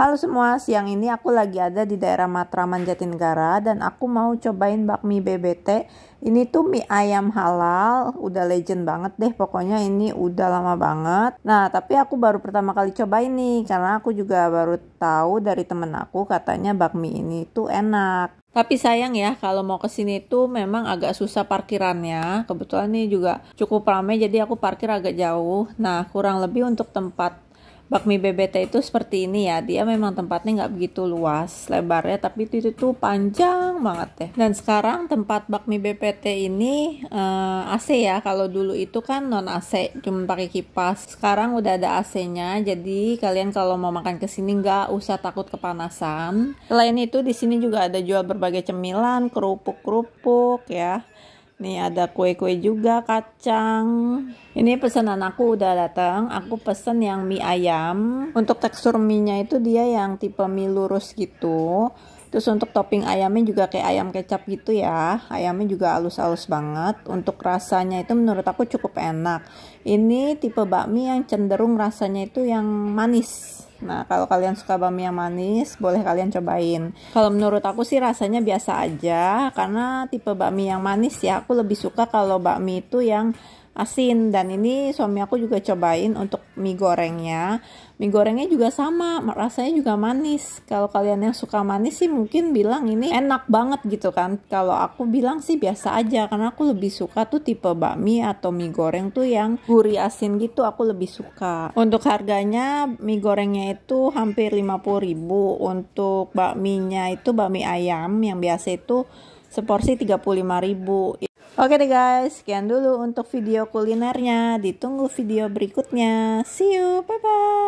Halo semua, siang ini aku lagi ada di daerah Matraman Jatinegara dan aku mau cobain bakmi BBT. Ini tuh mie ayam halal, udah legend banget deh pokoknya ini udah lama banget. Nah, tapi aku baru pertama kali cobain nih karena aku juga baru tahu dari temen aku katanya bakmi ini tuh enak. Tapi sayang ya kalau mau kesini tuh memang agak susah parkirannya. Kebetulan ini juga cukup ramai jadi aku parkir agak jauh. Nah, kurang lebih untuk tempat bakmi BBT itu seperti ini ya dia memang tempatnya nggak begitu luas lebarnya tapi itu, itu tuh panjang banget deh ya. dan sekarang tempat bakmi BBT ini uh, eh, AC ya kalau dulu itu kan non AC cuma pakai kipas sekarang udah ada AC nya jadi kalian kalau mau makan ke sini nggak usah takut kepanasan selain itu di sini juga ada jual berbagai cemilan kerupuk kerupuk ya Nih ada kue-kue juga kacang. Ini pesanan aku udah datang. Aku pesen yang mie ayam. Untuk tekstur mie-nya itu dia yang tipe mie lurus gitu. Terus untuk topping ayamnya juga kayak ayam kecap gitu ya. Ayamnya juga halus-halus banget. Untuk rasanya itu menurut aku cukup enak. Ini tipe bakmi yang cenderung rasanya itu yang manis. Nah, kalau kalian suka bakmi yang manis, boleh kalian cobain. Kalau menurut aku sih rasanya biasa aja karena tipe bakmi yang manis ya. Aku lebih suka kalau bakmi itu yang asin dan ini suami aku juga cobain untuk mie gorengnya mie gorengnya juga sama rasanya juga manis kalau kalian yang suka manis sih mungkin bilang ini enak banget gitu kan kalau aku bilang sih biasa aja karena aku lebih suka tuh tipe bakmi atau mie goreng tuh yang gurih asin gitu aku lebih suka untuk harganya mie gorengnya itu hampir 50.000 untuk bakminya itu bakmi ayam yang biasa itu seporsi 35.000 Oke deh guys, sekian dulu untuk video kulinernya. Ditunggu video berikutnya. See you, bye-bye.